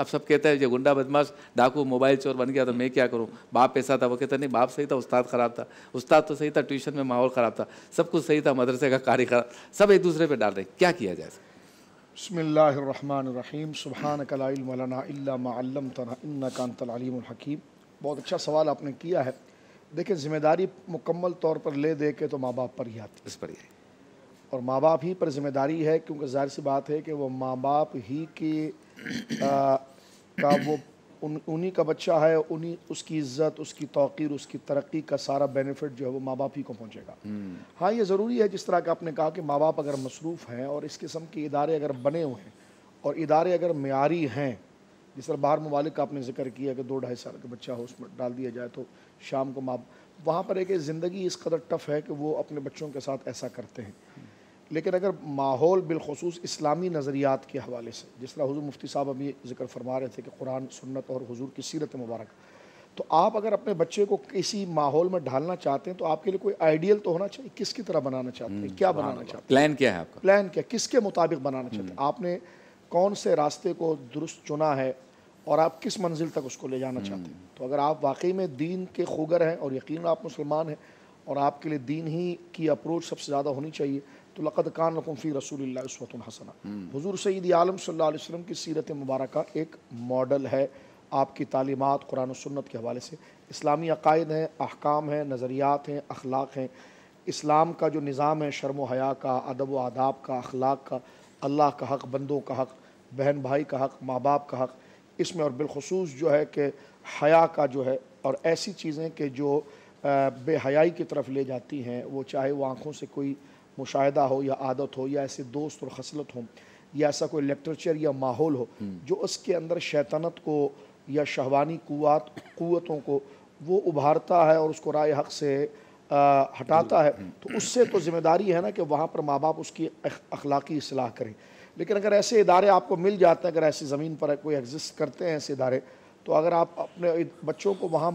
अब सब कहते हैं जो गुंडा बदमाश डाकू मोबाइल चोर बन गया तो मैं क्या करूँ बाप ऐसा था वो कहता नहीं बाप सही था उस्ताद ख़राब था उस्ताद तो सही था ट्यूशन में माहौल ख़राब था सब कुछ सही था मदरसे का कार्य खराब सब एक दूसरे पर डाल रहे क्या किया जाए बसमीम सुबहान कलाम हकीम बहुत अच्छा सवाल आपने किया है देखिए ज़िम्मेदारी मुकम्मल तौर पर ले दे के तो माँ बाप पर ही आती इस पर ही और माँ बाप ही पर ज़िम्मेदारी है क्योंकि जाहिर सी बात है कि वो माँ बाप ही के का वो उन उन्हीं का बच्चा है उन्हीं उसकी इज्जत उसकी तोक़ीर उसकी तरक्की का सारा बेनिफिट जो है वो माँ बाप ही को पहुँचेगा हम्म। हाँ ये ज़रूरी है जिस तरह का आपने कहा कि माँ बाप अगर मसरूफ़ हैं और इस किस्म के इदारे अगर बने हुए हैं और इदारे अगर मीरी हैं जिस तरह बाहर ममालिक का आपने जिक्र किया कि दो ढाई साल का बच्चा हो उसमें डाल दिया जाए तो शाम को माँ वहाँ पर एक ज़िंदगी इस कदर टफ है कि वो अपने बच्चों के साथ ऐसा करते हैं लेकिन अगर माहौल बिलखसूस इस्लामी नज़रियात के हवाले से जिस तरह हजूर मुफ्ती साहब अभी जिक्र फरमा रहे थे कि कुरान सुन्नत और हजूर की सीरत मुबारक तो आप अगर अपने बच्चे को किसी माहौल में ढालना चाहते हैं तो आपके लिए कोई आइडियल तो होना चाहिए किसकी तरह बनाना चाहते हैं हम्म, क्या बनाना चाहते हैं प्लान क्या है आपका प्लान क्या किसके मुताबिक बनाना चाहते हैं हम्म। आपने कौन से रास्ते को दुरुस्त चुना है और आप किस मंजिल तक उसको ले जाना चाहते हैं हम्म। तो अगर आप वाकई में दीन के खूगर हैं और यकीन आप मुसलमान हैं और आपके लिए दीन ही की अप्रोच सबसे ज़्यादा होनी चाहिए तो लक़द कान फ़ी रसूल हसना हजूर सईद आलम सल्ला वसम की सीरत मुबारक एक मॉडल है आपकी तालीमत कुरान सन्नत के हवाले से इस्लामी अकायद हैं अहकाम हैं नज़रियात हैं अखलाक हैं इस्लाम का जो निज़ाम है शर्म हया का अदब व आदाब का अखलाक का अल्लाह का हक़ बंदों का हक़ बहन भाई का हक़ माँ बाप का हक़ इसमें और बिलखसूस जो है कि हया का जो है और ऐसी चीज़ें कि जो बेहयाई की तरफ ले जाती हैं वो चाहे वो आँखों से कोई मुशाह हो या आदत हो या ऐसे दोस्त और खसलत हो या ऐसा कोई लिटरेचर या माहौल हो हम्म। जो उसके अंदर शैतानत को या शहवानी कुवात कुतों को वो उभारता है और उसको राय हक़ से आ, हटाता है हम्म। तो उससे तो ज़िम्मेदारी है ना कि वहाँ पर माँ बाप उसकी अखलाकी असलाह करें लेकिन अगर ऐसे इदारे आपको मिल जाते हैं अगर ऐसी ज़मीन पर कोई एग्जिस्ट करते हैं ऐसे इदारे तो अगर आप अपने बच्चों को वहाँ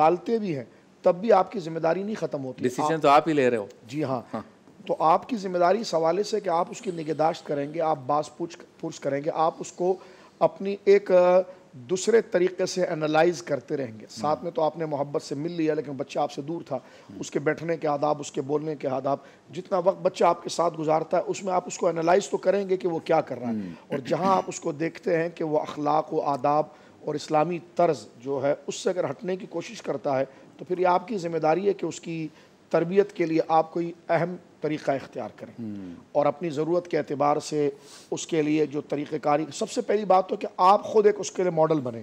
डालते भी हैं तब भी आपकी ज़िम्मेदारी नहीं ख़त्म होती डिसीजन तो आप ही ले रहे हो जी हाँ, हाँ। तो आपकी ज़िम्मेदारी इस हवाले से कि आप उसकी निगहदाश्त करेंगे आप बास पूछ पूछ करेंगे आप उसको अपनी एक दूसरे तरीके से एनालाइज करते रहेंगे हम्म। साथ में तो आपने मोहब्बत से मिल लिया लेकिन बच्चा आपसे दूर था हम्म। उसके बैठने के आदाब उसके बोलने के आदाब जितना वक्त बच्चा आपके साथ गुजारता है उसमें आप उसको एनालाइज तो करेंगे कि वो क्या कर रहा है हम्म। और जहाँ आप उसको देखते हैं कि वो अखलाक व आदाब और इस्लामी तर्ज जो है उससे अगर हटने की कोशिश करता है तो फिर ये आपकी ज़िम्मेदारी है कि उसकी तरबियत के लिए आप कोई अहम तरीक़ा इख्तियार करें और अपनी ज़रूरत के अतबार से उसके लिए जो तरीक़ेकारी सबसे पहली बात तो कि आप ख़ुद एक उसके लिए मॉडल बने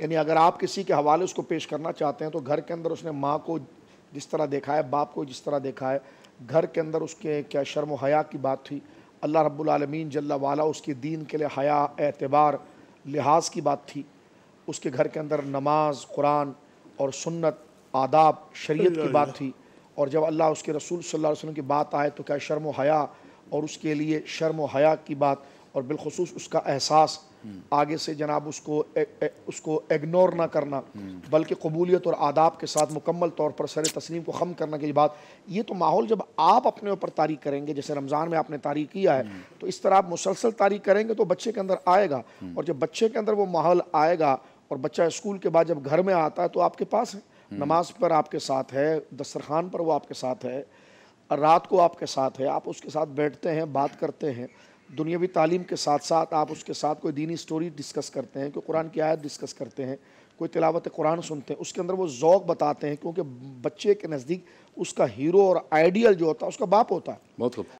यानी अगर आप किसी के हवाले उसको पेश करना चाहते हैं तो घर के अंदर उसने माँ को जिस तरह देखा है बाप को जिस तरह देखा है घर के अंदर उसके क्या शर्म हया की बात थी अल्लाह रब्लमीन जल्ला वाला उसकी दीन के लिए हया एतबार लिहाज की बात थी उसके घर के अंदर नमाज कुरान और सुन्नत आदाब शरीयत की बात थी और जब अल्लाह उसके रसूल सल्लल्लाहु अलैहि वसल्लम की बात आए तो क्या शर्म हया और उसके लिए शर्म हया की बात और बिलखसूस उसका एहसास हम्म। आगे से जनाब उसको ए, ए, उसको इग्नोर ना करना हम्म। बल्कि कबूलियत और आदाब के साथ मुकम्मल तौर पर सर तस्लीम को खम करने की बात ये तो माहौल जब आप अपने ऊपर तारीख करेंगे जैसे रमज़ान में आपने तारीख किया है हम्म। तो इस तरह आप मुसलसल तारीख करेंगे तो बच्चे के अंदर आएगा और जब बच्चे के अंदर वो माहौल आएगा और बच्चा स्कूल के बाद जब घर में आता है तो आपके पास है हम्म। नमाज पर आपके साथ है दस्तरखान पर वो आपके साथ है रात को आपके साथ है आप उसके साथ बैठते हैं बात करते हैं दुनियावी तालीम के साथ साथ आप उसके साथ कोई दीनी स्टोरी डिस्कस करते हैं कोई कुरान की आयत डिस्कस करते हैं कोई तिलावत कुरान सुनते हैं उसके अंदर वो जौक बताते हैं क्योंकि बच्चे के नज़दीक उसका हीरो और आइडियल जो होता है उसका बाप होता है बहुत